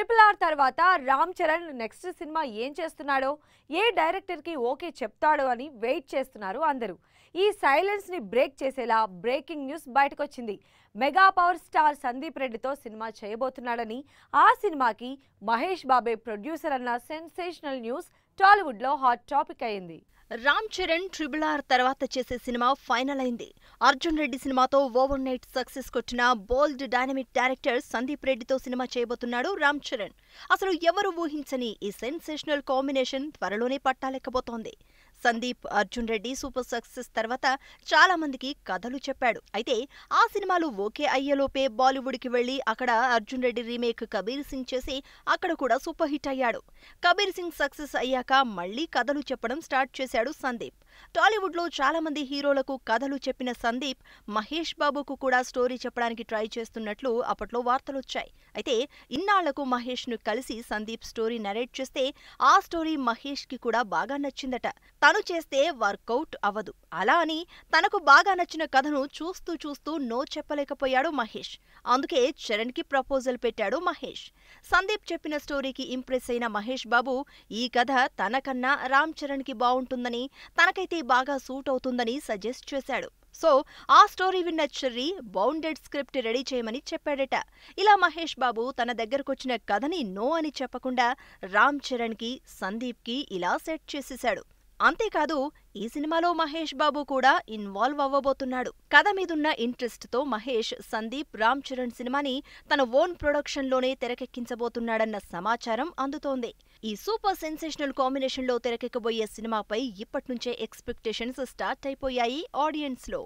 triple R తర్వాత Ram Charan next cinema ఏం చేస్తున్నాడో ఏ డైరెక్టర్కి ఓకే చెప్తాడో అని వెయిట్ చేస్తున్నారు అందరూ ఈ సైలెన్స్ని బ్రేక్ చేసేలా బ్రేకింగ్ న్యూస్ బయటకు వచ్చింది మెగా పవర్ స్టార్ సందీప్ రెడ్డితో సినిమా చేయబోతున్నాడని ఆ సినిమాకి మహేష్ బాబే ప్రొడ్యూసర్ అన్న సెన్సేషనల్ న్యూస్ టాలీవుడ్ లో హాట్ టాపిక్ అయింది రామ్ చరణ్ ట్రిబుల్ ఆర్ తర్వాత చేసే సినిమా ఫైనల్ అయింది అర్జున్ రెడ్డి సినిమాతో ఓవర్ నైట్ సక్సెస్ కొట్టిన బోల్డ్ డైనమిక్ డైరెక్టర్ సందీప్ రెడ్డితో సినిమా చేయబోతున్నాడు రామ్ చరణ్ అసలు ఎవరు ఊహించని ఈ సెన్సేషనల్ కాంబినేషన్ త్వరలోనే పట్టాలెక్కబోతోంది సందీప్ అర్జున్ రెడ్డి సూపర్ సక్సెస్ తర్వాత చాలా మందికి కథలు చెప్పాడు అయితే ఆ సినిమాలు ఓకే అయ్యేలోపే బాలీవుడ్కి వెళ్ళి అక్కడ అర్జున్ రెడ్డి రీమేక్ కబీర్ సింగ్ చేసి అక్కడ కూడా సూపర్ హిట్ అయ్యాడు కబీర్ సింగ్ సక్సెస్ అయ్యాక మళ్లీ కథలు చెప్పడం స్టార్ట్ చేశాడు సందీప్ టాలీవుడ్లో చాలా మంది హీరోలకు కథలు చెప్పిన సందీప్ మహేష్ బాబుకు కూడా స్టోరీ చెప్పడానికి ట్రై చేస్తున్నట్లు అప్పట్లో వార్తలొచ్చాయి అయితే ఇన్నాళ్లకు మహేష్ను కలిసి సందీప్ స్టోరీ నరేట్ చేస్తే ఆ స్టోరీ మహేష్కి కూడా బాగా నచ్చిందట తను చేస్తే వర్కౌట్ అవ్వదు అలా అని తనకు బాగా నచ్చిన కథను చూస్తూ చూస్తూ నో చెప్పలేకపోయాడు మహేష్ అందుకే చరణ్కి ప్రపోజల్ పెట్టాడు మహేష్ సందీప్ చెప్పిన స్టోరీకి ఇంప్రెస్ అయిన మహేష్ బాబు ఈ కథ తనకన్నా రామ్ చరణ్కి బాగుంటుందని తనకైతే బాగా సూట్ అవుతుందని సజెస్ట్ చేశాడు సో ఆ స్టోరీ విన్న చెర్రీ బౌండెడ్ స్క్రిప్ట్ రెడీ చేయమని చెప్పాడట ఇలా మహేష్ బాబు తన దగ్గరకొచ్చిన కథని నో అని చెప్పకుండా రామ్ చరణ్కి సందీప్కి ఇలా సెట్ చేసేశాడు అంతేకాదు ఈ సినిమాలో మహేష్ బాబు కూడా ఇన్వాల్వ్ అవ్వబోతున్నాడు కథ మీదున్న ఇంట్రెస్ట్తో మహేష్ సందీప్ రామ్ చరణ్ సినిమాని తన ఓన్ ప్రొడక్షన్లోనే తెరకెక్కించబోతున్నాడన్న సమాచారం అందుతోంది ఈ సూపర్ సెన్సేషనల్ కాంబినేషన్లో తెరకెక్కబోయే సినిమాపై ఇప్పట్నుంచే ఎక్స్పెక్టేషన్స్ స్టార్ట్ అయిపోయాయి ఆడియన్స్లో